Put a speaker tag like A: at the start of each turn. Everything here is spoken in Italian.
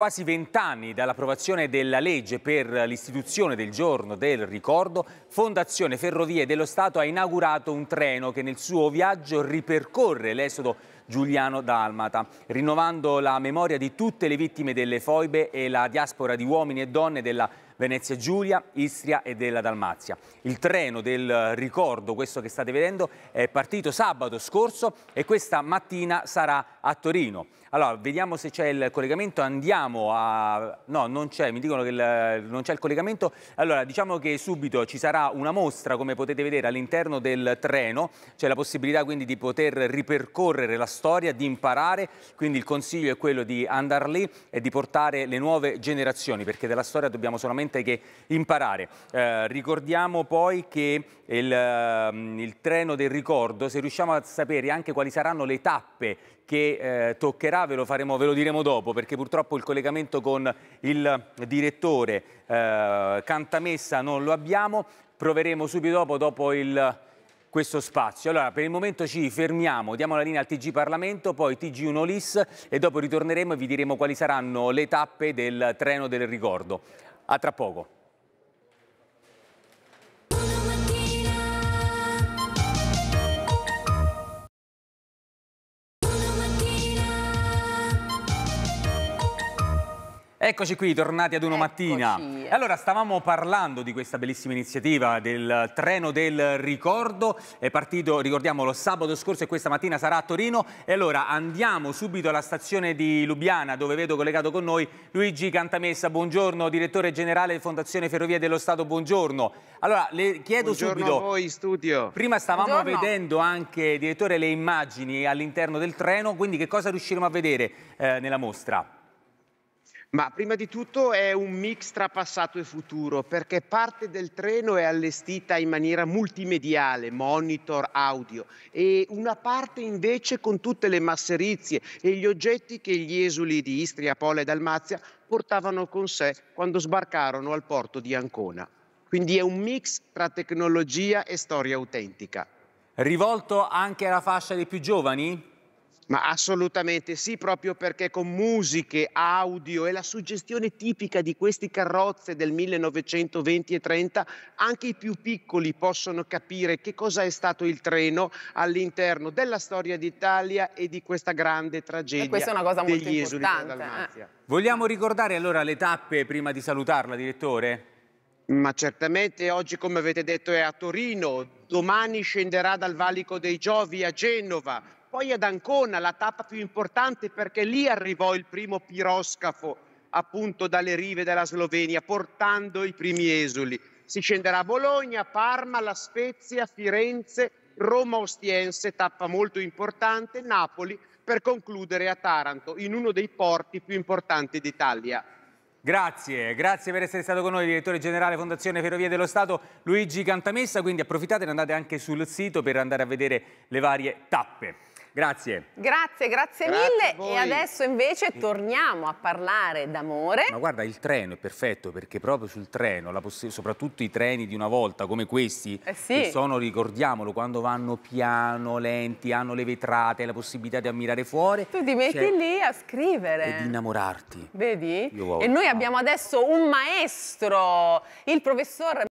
A: Quasi vent'anni dall'approvazione della legge per l'istituzione del giorno del ricordo, Fondazione Ferrovie dello Stato ha inaugurato un treno che nel suo viaggio ripercorre l'esodo Giuliano Dalmata, rinnovando la memoria di tutte le vittime delle foibe e la diaspora di uomini e donne della Venezia Giulia, Istria e della Dalmazia. Il treno del ricordo, questo che state vedendo, è partito sabato scorso e questa mattina sarà a Torino. Allora, vediamo se c'è il collegamento, andiamo a... No, non c'è, mi dicono che il... non c'è il collegamento. Allora, diciamo che subito ci sarà una mostra, come potete vedere, all'interno del treno. C'è la possibilità quindi di poter ripercorrere la storia storia, di imparare, quindi il consiglio è quello di andare lì e di portare le nuove generazioni, perché della storia dobbiamo solamente che imparare. Eh, ricordiamo poi che il, ehm, il treno del ricordo, se riusciamo a sapere anche quali saranno le tappe che eh, toccherà, ve lo, faremo, ve lo, diremo dopo, perché purtroppo il collegamento con il direttore eh, Cantamessa non lo abbiamo, proveremo subito dopo, dopo il questo spazio. Allora, per il momento ci fermiamo, diamo la linea al TG Parlamento, poi TG1 LIS e dopo ritorneremo e vi diremo quali saranno le tappe del treno del ricordo. A tra poco. Eccoci qui, tornati ad uno Eccoci. mattina. Allora, stavamo parlando di questa bellissima iniziativa del treno del ricordo. È partito, ricordiamolo, sabato scorso e questa mattina sarà a Torino. E allora andiamo subito alla stazione di Lubiana, dove vedo collegato con noi Luigi Cantamessa. Buongiorno, direttore generale Fondazione Ferrovie dello Stato. Buongiorno. Allora, le chiedo buongiorno subito. Buongiorno a
B: voi, studio. Prima stavamo buongiorno. vedendo
A: anche, direttore, le immagini all'interno del treno. Quindi, che cosa riusciremo a vedere eh, nella mostra?
B: Ma prima di tutto è un mix tra passato e futuro, perché parte del treno è allestita in maniera multimediale, monitor, audio, e una parte invece con tutte le masserizie e gli oggetti che gli esuli di Istria, Pola e Dalmazia portavano con sé quando sbarcarono al porto di Ancona. Quindi è un mix tra tecnologia e storia autentica. Rivolto anche alla fascia dei più giovani? Ma assolutamente sì, proprio perché con musiche, audio e la suggestione tipica di queste carrozze del 1920 e 30, anche i più piccoli possono capire che cosa è stato il treno all'interno della storia d'Italia e di questa grande tragedia e questa è una cosa molto degli esuli della eh. Dalmazia.
A: Eh. Vogliamo ricordare allora le tappe prima di salutarla, direttore? Ma certamente oggi, come
B: avete detto, è a Torino, domani scenderà dal Valico dei Giovi a Genova, poi ad Ancona, la tappa più importante perché lì arrivò il primo piroscafo appunto dalle rive della Slovenia portando i primi esuli. Si scenderà a Bologna, Parma, La Spezia, Firenze, Roma Ostiense, tappa molto importante, Napoli per concludere a Taranto, in uno dei porti più importanti d'Italia.
A: Grazie, grazie per essere stato con noi, direttore generale Fondazione Ferrovie dello Stato Luigi Cantamessa, quindi approfittate e andate anche sul sito per andare a vedere le varie tappe. Grazie.
B: Grazie, grazie, grazie mille. E adesso invece torniamo a parlare d'amore. Ma
A: guarda, il treno è perfetto perché proprio sul treno, soprattutto i treni di una volta come questi, eh sì. che sono, ricordiamolo, quando vanno piano, lenti, hanno le vetrate, la possibilità di ammirare fuori. Tu ti metti cioè, lì
B: a scrivere. E di
A: innamorarti.
B: Vedi? E noi abbiamo adesso un maestro, il professor...